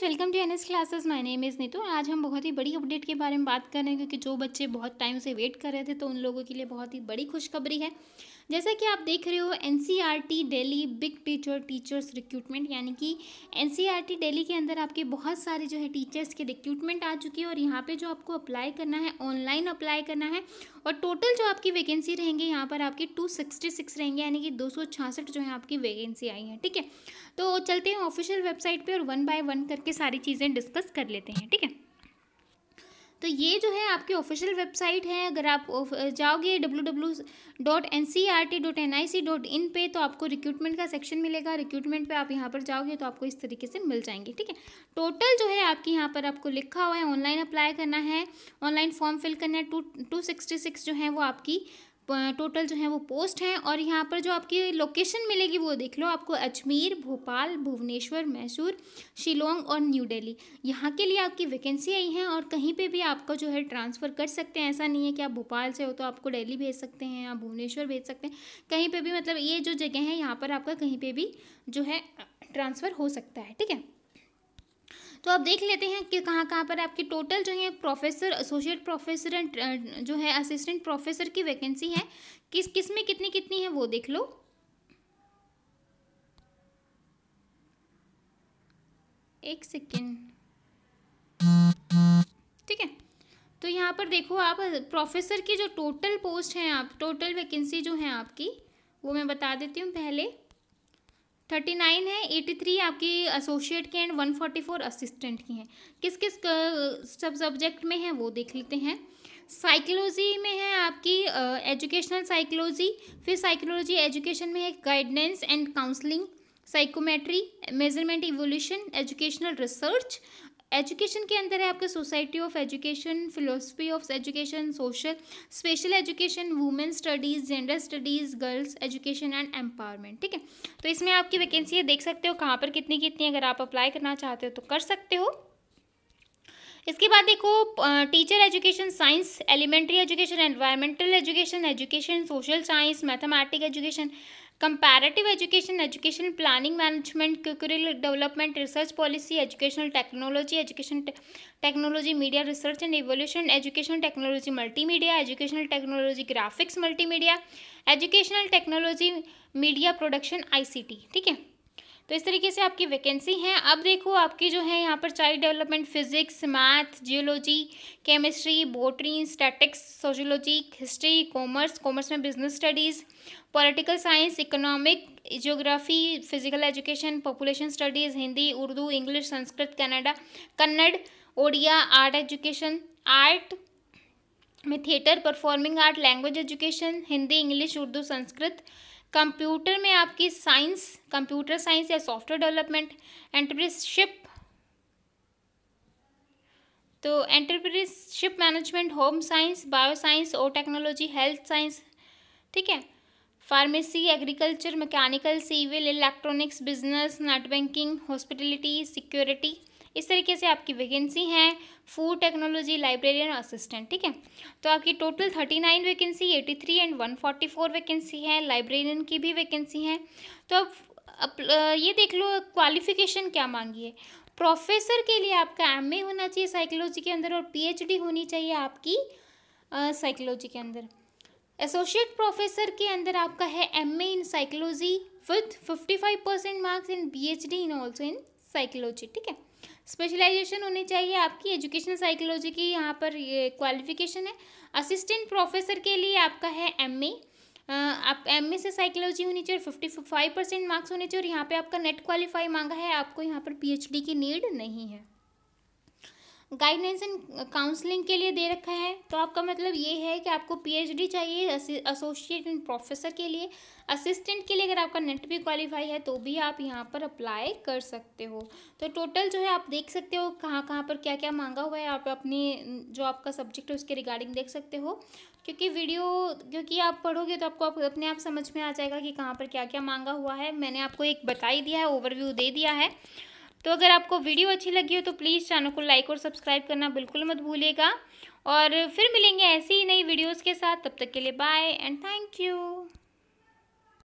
friends welcome to N S classes my name is Neetu आज हम बहुत ही बड़ी अपडेट के बारे में बात कर रहे हैं क्योंकि जो बच्चे बहुत टाइम से वेट कर रहे थे तो उन लोगों के लिए बहुत ही बड़ी खुशखबरी है जैसा कि आप देख रहे हो N C R T daily big teacher teachers recruitment यानी कि N C R T daily के अंदर आपके बहुत सारे जो है टीचर्स के रिक्रूटमेंट आ चुकी है और यहाँ पर जो आपको अप्लाई करना है ऑनलाइन अप्लाई करना है और टोटल जो आपकी वैकेंसी रहेंगे यहाँ पर आपकी टू सिक्सटी सिक्स रहेंगे यानी कि दो सौ जो है आपकी वैकेंसी आई है ठीक है तो चलते हैं ऑफिशियल वेबसाइट पर और वन बाय वन करके सारी चीज़ें डिस्कस कर लेते हैं ठीक है तो ये जो है आपकी ऑफिशियल वेबसाइट है अगर आप जाओगे W W dot N C R T dot N I C dot in पे तो आपको रिक्रूटमेंट का सेक्शन मिलेगा रिक्रूटमेंट पे आप यहाँ पर जाओगे तो आपको इस तरीके से मिल जाएंगे ठीक है टोटल जो है आपके यहाँ पर आपको लिखा हुआ है ऑनलाइन अप्लाई करना है ऑनलाइन फॉर्म फिल करना है टू टू सिक्सटी सिक्स जो है वो आपकी टोटल जो है वो पोस्ट हैं और यहाँ पर जो आपकी लोकेशन मिलेगी वो देख लो आपको अजमेर भोपाल भुवनेश्वर मैसूर शिलोंग और न्यू दिल्ली यहाँ के लिए आपकी वैकेंसी आई हैं और कहीं पे भी आपको जो है ट्रांसफ़र कर सकते हैं ऐसा नहीं है कि आप भोपाल से हो तो आपको दिल्ली भेज सकते हैं आप भुवनेश्वर भेज सकते हैं कहीं पर भी मतलब ये जो जगह है यहाँ पर आपका कहीं पर भी जो है ट्रांसफ़र हो सकता है ठीक है तो आप देख लेते हैं कि कहाँ कहाँ पर आपकी टोटल जो है प्रोफेसर एसोसिएट प्रोफेसर एंड जो है असिस्टेंट प्रोफेसर की वैकेंसी है किस किस में कितनी कितनी है वो देख लो एक सेकेंड ठीक है तो यहाँ पर देखो आप प्रोफेसर की जो टोटल पोस्ट हैं आप टोटल वैकेंसी जो है आपकी वो मैं बता देती हूँ पहले थर्टी नाइन है एटी थ्री आपकी एसोशिएट की and one forty four assistant की हैं किस किस सब सब्जेक्ट में है वो देख लेते हैं साइकोलॉजी में है आपकी एजुकेशनल साइकोलॉजी फिर साइकोलॉजी एजुकेशन में है guidance and counselling psychometry measurement evolution educational research education के अंदर है आपके society of education philosophy of education social special education women studies gender studies girls education and empowerment ठीक है तो इसमें आपकी वैकेंसी देख सकते हो कहाँ पर कितनी कितनी अगर आप अप्लाई करना चाहते हो तो कर सकते हो इसके बाद देखो teacher education science elementary education environmental education education social science mathematic education comparative education education planning management curricular development research policy educational technology education technology media research and evolution education technology multimedia educational technology graphics multimedia educational technology media production ICT ठीक है तो इस तरीके से आपकी vacancy हैं अब देखो आपकी जो है यहाँ पर child development physics math geology chemistry botany statistics sociology history commerce commerce में business studies political science economic geography physical education population studies Hindi Urdu English Sanskrit Kannada Kannada Odia art education art में theatre performing art language education Hindi English Urdu Sanskrit computer में आपकी science computer science या software development entrepreneurship तो entrepreneurship management home science bio science और technology health science ठीक है pharmacy agriculture mechanical civil electronics business net banking hospitality security इस तरीके से आपकी वैकेंसी हैं फूड टेक्नोलॉजी लाइब्रेरियन असिस्टेंट ठीक है तो आपकी total thirty nine vacancy eighty three and one forty four vacancy है लाइब्रेरियन की भी वैकेंसी हैं तो अब अप, ये देख लो क्वालिफिकेशन क्या मांगी है प्रोफेसर के लिए आपका एम होना चाहिए साइकोलॉजी के अंदर और पी होनी चाहिए आपकी साइकोलॉजी के अंदर एसोसिएट प्रोफेसर के अंदर आपका है M in psychology with five percent marks in B H D in also in psychology ठीक है स्पेशलाइजेशन होनी चाहिए आपकी एजुकेशन साइकोलॉजी की यहाँ पर ये क्वालिफिकेशन है असिस्टेंट प्रोफेसर के लिए आपका है एम आप एम से साइकोलॉजी होनी चाहिए फिफ्टी फाइव परसेंट मार्क्स होने चाहिए और यहाँ पे आपका नेट क्वालिफाई मांगा है आपको यहाँ पर पीएचडी की नीड नहीं है गाइडेंस एंड काउंसलिंग के लिए दे रखा है तो आपका मतलब ये है कि आपको पीएचडी चाहिए एसोसिएट एंड प्रोफेसर के लिए असिस्टेंट के लिए अगर आपका नेट भी क्वालिफाई है तो भी आप यहाँ पर अप्लाई कर सकते हो तो टोटल जो है आप देख सकते हो कहाँ कहाँ पर क्या क्या मांगा हुआ है आप अपने जो आपका सब्जेक्ट है उसके रिगार्डिंग देख सकते हो क्योंकि वीडियो क्योंकि आप पढ़ोगे तो आपको अपने आप समझ में आ जाएगा कि कहाँ पर क्या क्या मांगा हुआ है मैंने आपको एक बताई दिया है ओवरव्यू दे दिया है तो अगर आपको वीडियो अच्छी लगी हो तो प्लीज़ चैनल को लाइक और सब्सक्राइब करना बिल्कुल मत भूलिएगा और फिर मिलेंगे ऐसी ही नई वीडियोज़ के साथ तब तक के लिए बाय एंड थैंक यू